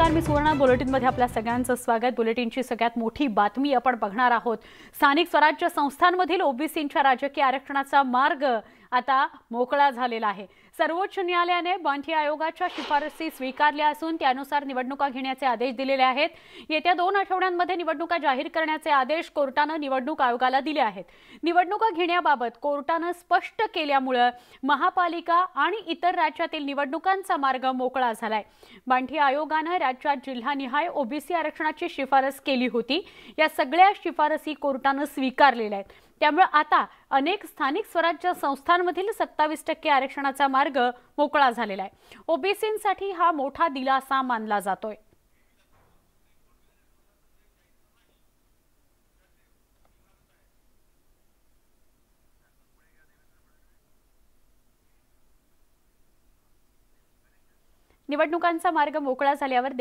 नमस्कार मी सुवर्णा मध्ये आपल्या सगळ्यांचं स्वागत बुलेटिनची सगळ्यात मोठी बातमी आपण बघणार आहोत स्थानिक स्वराज्य संस्थांमधील ओबीसींच्या राजकीय आरक्षणाचा मार्ग आता मोकळा झालेला आहे सर्वोच्च न्यायालयाने बांठी आयोगाच्या शिफारसी स्वीकारल्या असून त्यानुसार निवडणुका घेण्याचे आदेश दिलेले आहेत येत्या दोन आठवड्यांमध्ये निवडणुका जाहीर करण्याचे आदेश कोर्टानं निवडणूक आयोगाला दिले आहेत निवडणुका घेण्याबाबत कोर्टानं स्पष्ट केल्यामुळं महापालिका आणि इतर राज्यातील निवडणुकांचा मार्ग मोकळा झालाय बांठी आयोगानं राज्यात जिल्हानिहाय ओबीसी आरक्षणाची शिफारस केली होती या सगळ्या शिफारसी कोर्टानं स्वीकारलेल्या आहेत त्यामुळे आता अनेक स्थानिक स्वराज्य संस्थांमधील सत्तावीस टक्के आरक्षणाचा मार्ग मोकळा झालेला आहे ओबीसींसाठी हा मोठा दिलासा मानला जातोय निवडणुकांचा मार्ग मोकळा झाल्यावर